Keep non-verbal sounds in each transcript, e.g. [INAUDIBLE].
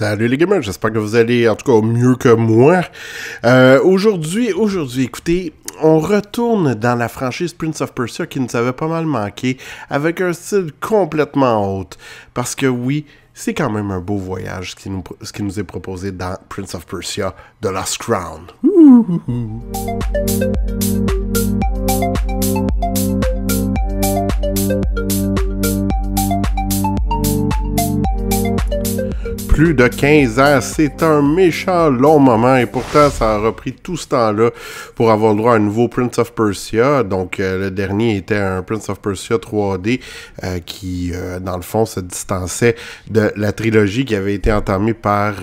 Salut les gamers, j'espère que vous allez en tout cas mieux que moi. Euh, aujourd'hui, aujourd'hui, écoutez, on retourne dans la franchise Prince of Persia qui nous avait pas mal manqué avec un style complètement haute. Parce que oui, c'est quand même un beau voyage ce qui, nous, est proposé dans Prince of Persia, The Lost Crown. plus de 15 ans. C'est un méchant long moment et pourtant ça a repris tout ce temps-là pour avoir le droit à un nouveau Prince of Persia. Donc euh, le dernier était un Prince of Persia 3D euh, qui, euh, dans le fond, se distançait de la trilogie qui avait été entamée par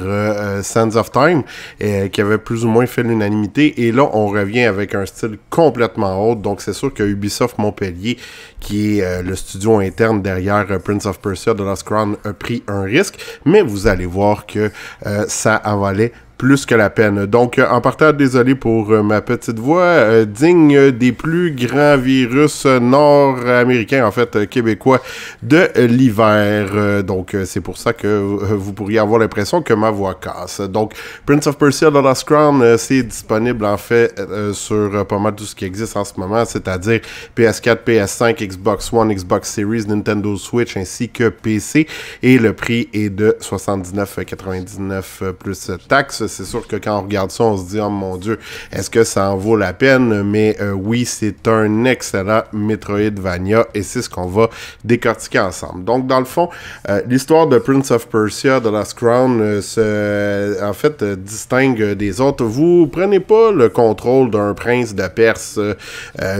Sands of Time et qui avait plus ou moins fait l'unanimité. Et là, on revient avec un style complètement autre. Donc c'est sûr que Ubisoft Montpellier, qui est le studio interne derrière Prince of Persia de Lost Crown, a pris un risque. Mais vous allez voir que euh, ça avalait plus que la peine. Donc, euh, en partant, désolé pour euh, ma petite voix, euh, digne des plus grands virus nord-américains, en fait québécois, de l'hiver. donc, c'est pour ça que vous pourriez avoir l'impression que ma voix casse. Donc, Prince of Persia The Last Crown, c'est disponible en fait sur pas mal tout ce qui existe en ce moment, c'est-à-dire PS4, PS5, Xbox One, Xbox Series, Nintendo Switch ainsi que PC. Et le prix est de 79,99 plus taxes c'est sûr que quand on regarde ça, on se dit, oh mon dieu, est-ce que ça en vaut la peine? Mais euh, oui, c'est un excellent Metroidvania et c'est ce qu'on va décortiquer ensemble. Donc, dans le fond, euh, l'histoire de Prince of Persia, de Last Crown, euh, se, en fait, distingue des autres. Vous prenez pas le contrôle d'un prince de Perse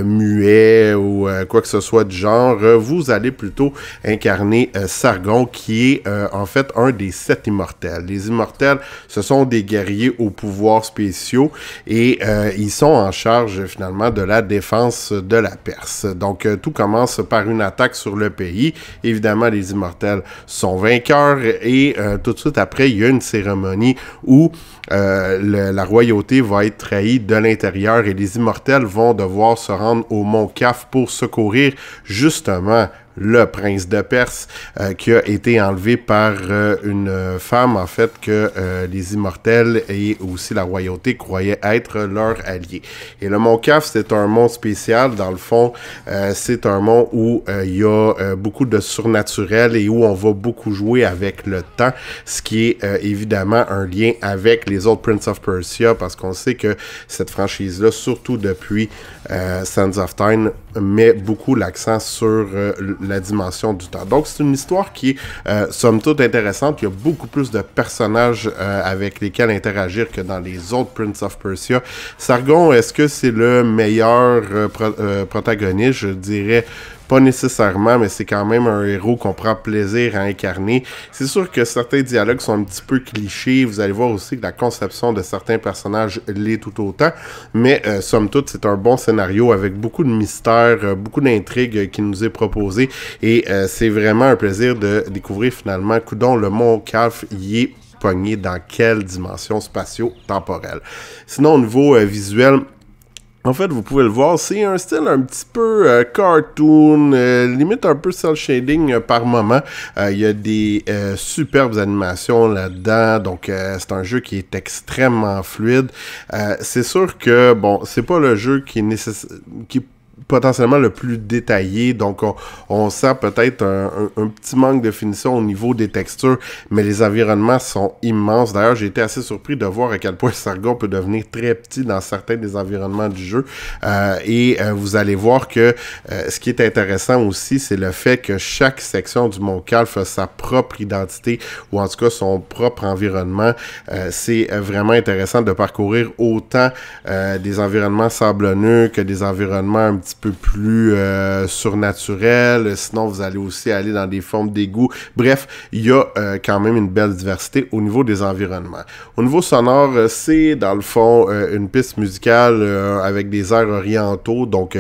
muet ou quoi que ce soit du genre. Vous allez plutôt incarner Sargon, qui est en fait un des sept immortels. Les immortels, ce sont des guerriers aux pouvoirs spéciaux et euh, ils sont en charge finalement de la défense de la Perse. Donc euh, tout commence par une attaque sur le pays. Évidemment, les immortels sont vainqueurs et euh, tout de suite après, il y a une cérémonie où la royauté va être trahie de l'intérieur et les immortels vont devoir se rendre au mont caf pour secourir justement le prince de Perse, euh, qui a été enlevé par euh, une femme, en fait, que euh, les immortels et aussi la royauté croyaient être leur allié. Et le mont CAF c'est un mont spécial. Dans le fond, c'est un mont où il y a beaucoup de surnaturel et où on va beaucoup jouer avec le temps, ce qui est évidemment un lien avec les autres Prince of Persia, parce qu'on sait que cette franchise-là, surtout depuis Sands of Time, met beaucoup l'accent sur euh, la dimension du temps. Donc, c'est une histoire qui est, euh, somme toute, intéressante. Il y a beaucoup plus de personnages euh, avec lesquels interagir que dans les autres Prince of Persia. Sargon, est-ce que c'est le meilleur protagoniste? Je dirais pas nécessairement, mais c'est quand même un héros qu'on prend plaisir à incarner. C'est sûr que certains dialogues sont un petit peu clichés. Vous allez voir aussi que la conception de certains personnages l'est tout autant. Mais euh, somme toute, c'est un bon scénario avec beaucoup de mystères, euh, beaucoup d'intrigues qui nous est proposé. Et euh, c'est vraiment un plaisir de découvrir finalement Coudon, le Mont Calf y est pogné dans quelle dimension spatio-temporelle. Sinon, au niveau visuel, en fait, vous pouvez le voir, c'est un style un petit peu euh, cartoon, euh, limite un peu cel shading euh, par moment. Il y a des superbes animations là-dedans, donc c'est un jeu qui est extrêmement fluide. c'est sûr que bon, c'est pas le jeu qui est nécessaire, qui potentiellement le plus détaillé. Donc, on, sent peut-être un, petit manque de finition au niveau des textures, mais les environnements sont immenses. D'ailleurs, j'ai été assez surpris de voir à quel point [LAUGHS] Sargon peut devenir très petit dans certains des environnements du jeu. Euh, et euh, vous allez voir que euh, ce qui est intéressant aussi, c'est le fait que chaque section du Mont Calf a sa propre identité, ou en tout cas son propre environnement. c'est vraiment intéressant de parcourir autant des environnements sablonneux que des environnements un petit peu plus euh, surnaturel. Sinon, vous allez aussi aller dans des formes d'égout. Bref, il y a euh, quand même une belle diversité au niveau des environnements. Au niveau sonore, euh, c'est dans le fond une piste musicale avec des airs orientaux, donc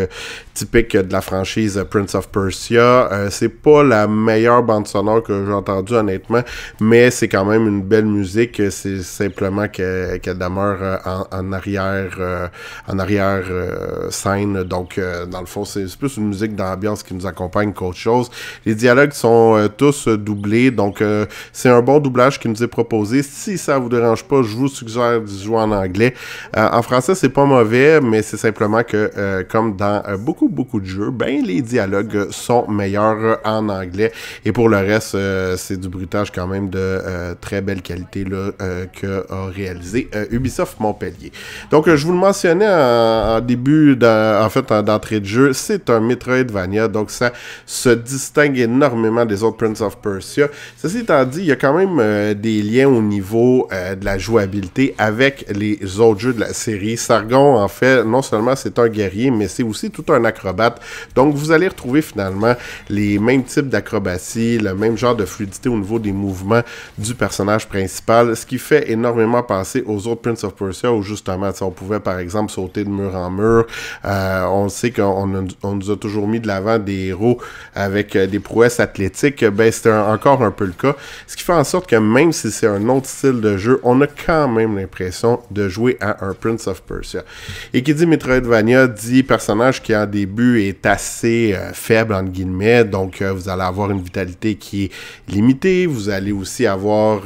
typique de la franchise Prince of Persia. c'est pas la meilleure bande sonore que j'ai entendue, honnêtement, mais c'est quand même une belle musique. C'est simplement qu'elle demeure en, arrière, en arrière scène. Donc, dans le fond, c'est plus une musique d'ambiance qui nous accompagne qu'autre chose. Les dialogues sont euh, tous euh, doublés, donc euh, c'est un bon doublage qui nous est proposé. Si ça vous dérange pas, je vous suggère de jouer en anglais. en français, c'est pas mauvais, mais c'est simplement que, comme dans beaucoup, beaucoup de jeux, ben, les dialogues sont meilleurs en anglais. Et pour le reste, c'est du bruitage quand même de très belle qualité là, que a réalisé Ubisoft Montpellier. Donc, je vous le mentionnais en, en début, en fait, d'entrée de jeu. C'est un Metroidvania, donc ça se distingue énormément des autres Prince of Persia. Ceci étant dit, il y a quand même euh, des liens au niveau euh, de la jouabilité avec les autres jeux de la série. Sargon, en fait, non seulement c'est un guerrier, mais c'est aussi tout un acrobate. Donc vous allez retrouver finalement les mêmes types d'acrobaties, le même genre de fluidité au niveau des mouvements du personnage principal, ce qui fait énormément penser aux autres Prince of Persia où justement on pouvait par exemple sauter de mur en mur. Euh, on sait que on, nous a toujours mis de l'avant des héros avec euh, des prouesses athlétiques, ben c'était encore un peu le cas. Ce qui fait en sorte que même si c'est un autre style de jeu, on a quand même l'impression de jouer à un Prince of Persia. Et qui dit Metroidvania dit personnage qui en début est assez euh, faible entre guillemets, donc euh, vous allez avoir une vitalité qui est limitée, vous allez aussi avoir,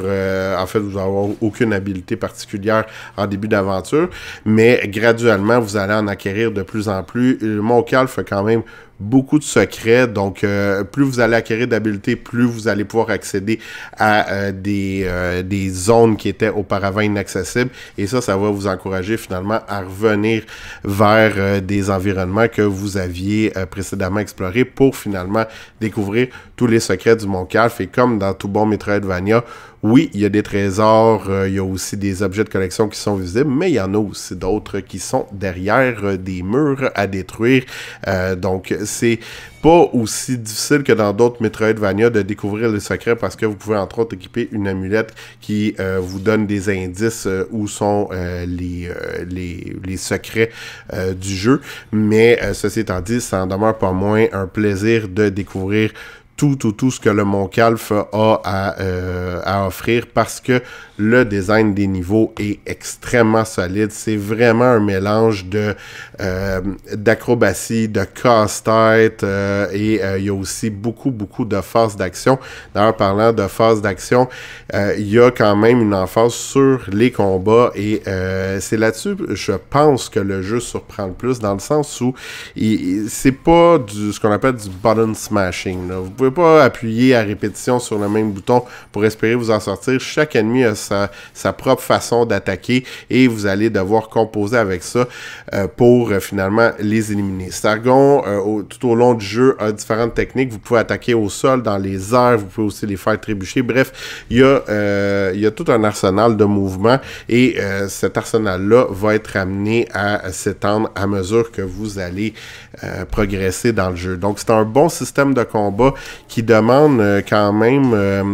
en fait, vous n'aurez aucune habileté particulière en début d'aventure, mais graduellement vous allez en acquérir de plus en plus. Montcal fait quand même beaucoup de secrets. Donc, euh, plus vous allez acquérir d'habiletés, plus vous allez pouvoir accéder à euh, des, euh, des zones qui étaient auparavant inaccessibles. Et ça, ça va vous encourager finalement à revenir vers des environnements que vous aviez précédemment explorés pour finalement découvrir tous les secrets du Mont Calf. Et comme dans tout bon Metroidvania, oui, il y a des trésors, il y a aussi des objets de collection qui sont visibles, mais il y en a aussi d'autres qui sont derrière des murs à détruire. Euh, donc, c'est pas aussi difficile que dans d'autres Metroidvania de découvrir les secrets parce que vous pouvez entre autres équiper une amulette qui euh, vous donne des indices euh, où sont euh, les, les, les, secrets du jeu. Mais ceci étant dit, ça en demeure pas moins un plaisir de découvrir tout, tout, ce que le Montcalf a euh, à, offrir parce que le design des niveaux est extrêmement solide. C'est vraiment un mélange de euh, d'acrobatie, de casse-tête euh, et il y a aussi beaucoup, beaucoup de phases d'action. D'ailleurs, parlant de phases d'action, il y a quand même une emphase sur les combats et c'est là-dessus, je pense, que le jeu surprend le plus dans le sens où c'est pas du, ce qu'on appelle du button smashing. Vous pouvez pas appuyer à répétition sur le même bouton pour espérer vous en sortir. Chaque ennemi a sa, propre façon d'attaquer et vous allez devoir composer avec ça euh, pour euh, finalement les éliminer. Stargon, euh, tout au long du jeu, a différentes techniques. Vous pouvez attaquer au sol, dans les airs, vous pouvez aussi les faire trébucher. Bref, il y, y a, tout un arsenal de mouvements et cet arsenal-là va être amené à s'étendre à mesure que vous allez progresser dans le jeu. Donc c'est un bon système de combat qui demande euh, quand même euh,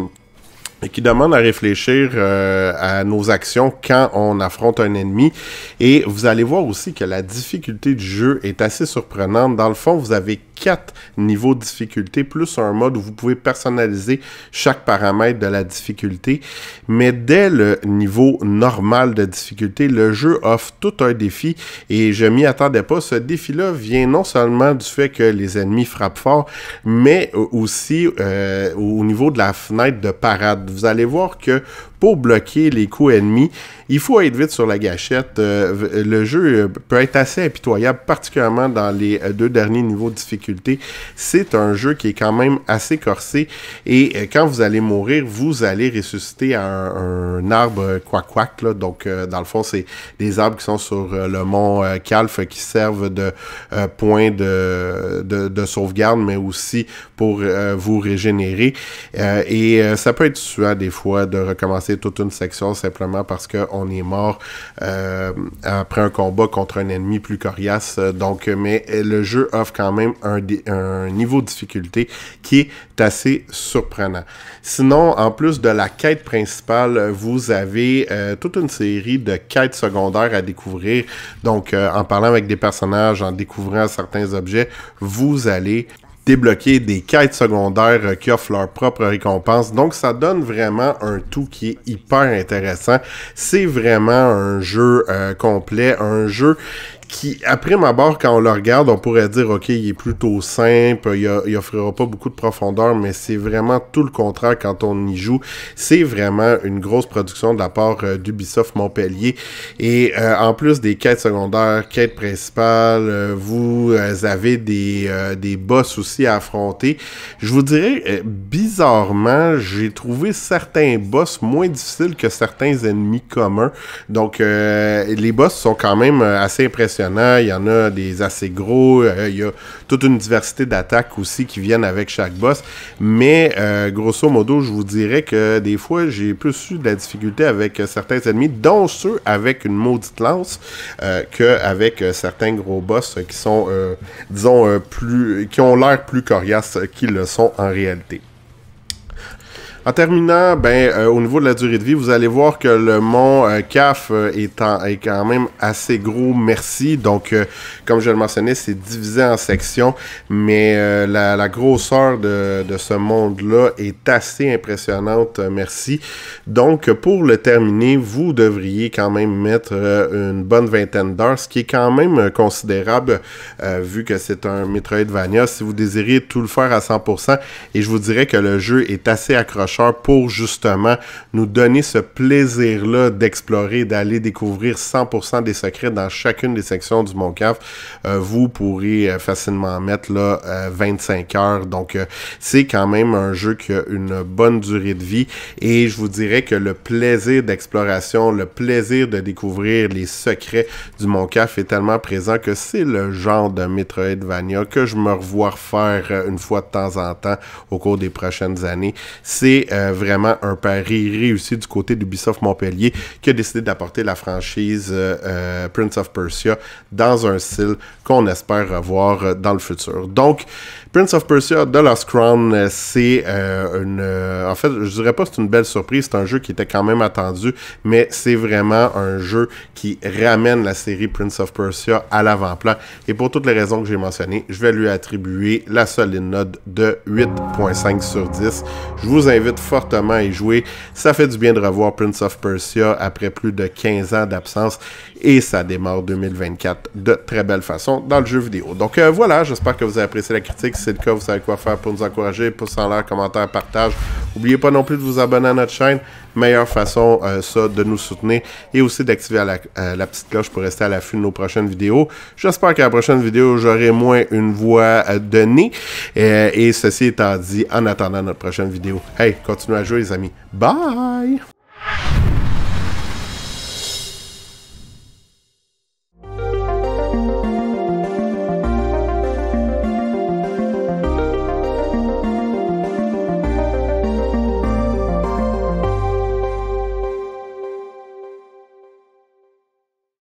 et qui demande à réfléchir euh, à nos actions quand on affronte un ennemi. Et vous allez voir aussi que la difficulté du jeu est assez surprenante. Dans le fond, vous avez quatre niveaux de difficulté, plus un mode où vous pouvez personnaliser chaque paramètre de la difficulté. Mais dès le niveau normal de difficulté, le jeu offre tout un défi et je m'y attendais pas. Ce défi-là vient non seulement du fait que les ennemis frappent fort, mais aussi euh, au niveau de la fenêtre de parade. Vous allez voir que pour bloquer les coups ennemis. Il faut être vite sur la gâchette. Euh, le jeu euh, peut être assez impitoyable, particulièrement dans les euh, deux derniers niveaux de difficulté. C'est un jeu qui est quand même assez corsé et quand vous allez mourir, vous allez ressusciter un, arbre quack-quack. Donc, dans le fond, c'est des arbres qui sont sur le mont Calf qui servent de point de, de, sauvegarde, mais aussi pour vous régénérer. et ça peut être sûr des fois de recommencer c'est toute une section simplement parce qu'on est mort euh, après un combat contre un ennemi plus coriace. Donc, mais le jeu offre quand même un, niveau de difficulté qui est assez surprenant. Sinon, en plus de la quête principale, vous avez euh, toute une série de quêtes secondaires à découvrir. Donc, euh, en parlant avec des personnages, en découvrant certains objets, vous allez débloquer des quêtes secondaires euh, qui offrent leurs propres récompenses. Donc, ça donne vraiment un tout qui est hyper intéressant. C'est vraiment un jeu euh, complet, un jeu qui, après ma barre, quand on le regarde, on pourrait dire, OK, il est plutôt simple, il n'offrira pas beaucoup de profondeur, mais c'est vraiment tout le contraire quand on y joue. C'est vraiment une grosse production de la part euh, d'Ubisoft Montpellier. Et euh, en plus des quêtes secondaires, quêtes principales, euh, vous avez des, des boss aussi à affronter. Je vous dirais, bizarrement, j'ai trouvé certains boss moins difficiles que certains ennemis communs. Donc, les boss sont quand même assez impressionnants il y en a des assez gros, euh, il y a toute une diversité d'attaques aussi qui viennent avec chaque boss. Mais euh, grosso modo, je vous dirais que des fois, j'ai plus eu de la difficulté avec euh, certains ennemis, dont ceux avec une maudite lance, qu'avec certains gros boss qui sont, disons, plus, qui ont l'air plus coriaces qu'ils le sont en réalité. En terminant, ben, euh, au niveau de la durée de vie, vous allez voir que le mont euh, CAF euh, est, quand même assez gros, merci. Donc, comme je le mentionnais, c'est divisé en sections, mais la, grosseur de, ce monde-là est assez impressionnante, merci. Donc, pour le terminer, vous devriez quand même mettre une bonne vingtaine d'heures, ce qui est quand même considérable vu que c'est un Metroidvania. Si vous désirez tout le faire à 100%, et je vous dirais que le jeu est assez accroché pour justement nous donner ce plaisir-là d'explorer, d'aller découvrir 100% des secrets dans chacune des sections du Mont euh, vous pourrez euh, facilement mettre là, 25 euh, heures. Donc, c'est quand même un jeu qui a une bonne durée de vie et je vous dirais que le plaisir d'exploration, le plaisir de découvrir les secrets du Mont est tellement présent que c'est le genre de Metroidvania que je me revois faire une fois de temps en temps au cours des prochaines années. C'est euh, vraiment un pari réussi du côté d'Ubisoft Montpellier qui a décidé d'apporter la franchise euh, euh, Prince of Persia dans un style qu'on espère revoir dans le futur. Donc, Prince of Persia, The Lost Crown, c'est une... en fait, je dirais pas que c'est une belle surprise, c'est un jeu qui était quand même attendu, mais c'est vraiment un jeu qui ramène la série Prince of Persia à l'avant-plan. Et pour toutes les raisons que j'ai mentionnées, je vais lui attribuer la solide note de 8.5 sur 10. Je vous invite fortement à y jouer. Ça fait du bien de revoir Prince of Persia après plus de 15 ans d'absence et ça démarre 2024 de très belle façon dans le jeu vidéo. Donc euh, voilà, j'espère que vous avez apprécié la critique. Si c'est le cas, vous savez quoi faire pour nous encourager. Pouce en l'air, commentaire, partage. N'oubliez pas non plus de vous abonner à notre chaîne meilleure façon, euh, ça, de nous soutenir et aussi d'activer la, euh, la, petite cloche pour rester à l'affût de nos prochaines vidéos. J'espère qu'à la prochaine vidéo, j'aurai moins une voix euh, nez et ceci étant dit, en attendant notre prochaine vidéo, hey, continuez à jouer, les amis. Bye!